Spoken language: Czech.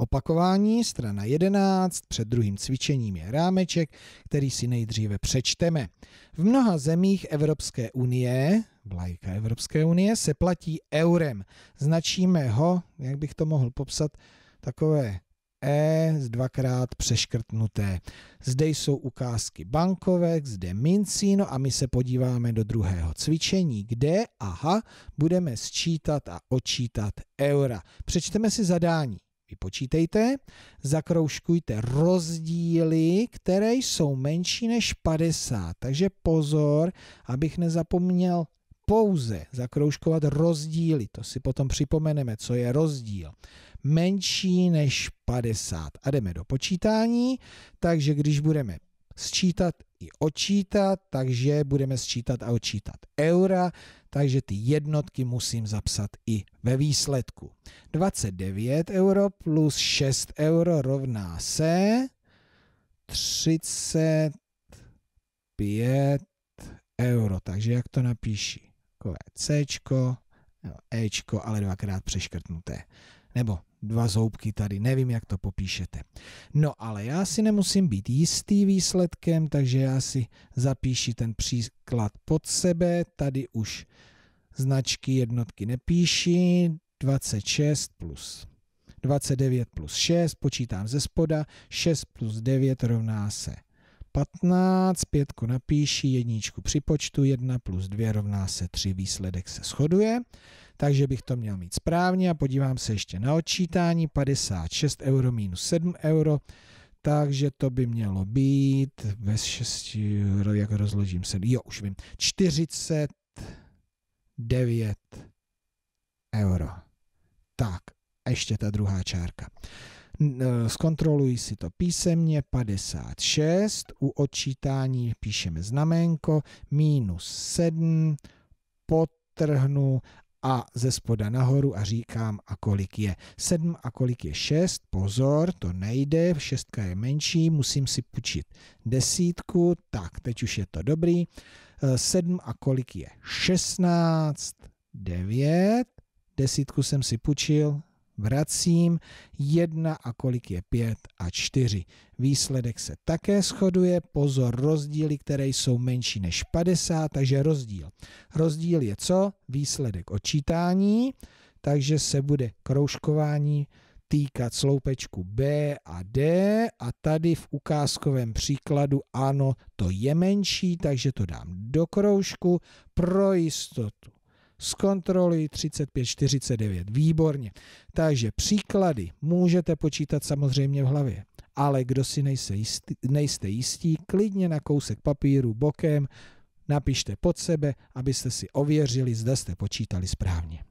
Opakování, strana 11, před druhým cvičením je rámeček, který si nejdříve přečteme. V mnoha zemích Evropské unie, vlajka Evropské unie, se platí eurem. Značíme ho, jak bych to mohl popsat, takové E z dvakrát přeškrtnuté. Zde jsou ukázky bankovek, zde mincí, no a my se podíváme do druhého cvičení, kde, aha, budeme sčítat a očítat eura. Přečteme si zadání vypočítejte, zakroužkujte rozdíly, které jsou menší než 50. Takže pozor, abych nezapomněl pouze zakroužkovat rozdíly. To si potom připomeneme, co je rozdíl. Menší než 50. A jdeme do počítání, takže když budeme sčítat i odčítat, takže budeme sčítat a odčítat eura, takže ty jednotky musím zapsat i ve výsledku. 29 euro plus 6 euro rovná se 35 euro. Takže jak to napíši? Takové C, Ečko, ale dvakrát přeškrtnuté. Nebo dva zoubky tady, nevím, jak to popíšete. No ale já si nemusím být jistý výsledkem, takže já si zapíši ten příklad pod sebe, tady už značky jednotky nepíši, 26 plus 29 plus 6, počítám ze spoda, 6 plus 9 rovná se 15, pětku napíši, jedničku připočtu, 1 plus 2 rovná se 3, výsledek se shoduje, takže bych to měl mít správně a podívám se ještě na odčítání, 56 euro minus 7 euro, takže to by mělo být ve 6, jak rozložím se, jo už vím, 49 euro. Tak, a ještě ta druhá čárka. Eh, zkontroluji si to písemně, 56, u odčítání píšeme znamenko, minus 7, potrhnu a ze spoda nahoru a říkám, a kolik je 7 a kolik je 6. Pozor, to nejde, 6 je menší, musím si půjčit desítku, tak teď už je to dobrý. 7 eh, a kolik je 16, 9, desítku jsem si půjčil, vracím, 1 a kolik je 5 a 4. Výsledek se také shoduje, pozor, rozdíly, které jsou menší než 50, takže rozdíl. Rozdíl je co? Výsledek odčítání, takže se bude kroužkování týkat sloupečku B a D a tady v ukázkovém příkladu ano, to je menší, takže to dám do kroužku pro jistotu z 35, 49. Výborně. Takže příklady můžete počítat samozřejmě v hlavě. Ale kdo si nejste jistý, nejste jistý klidně na kousek papíru bokem napište pod sebe, abyste si ověřili, zda jste počítali správně.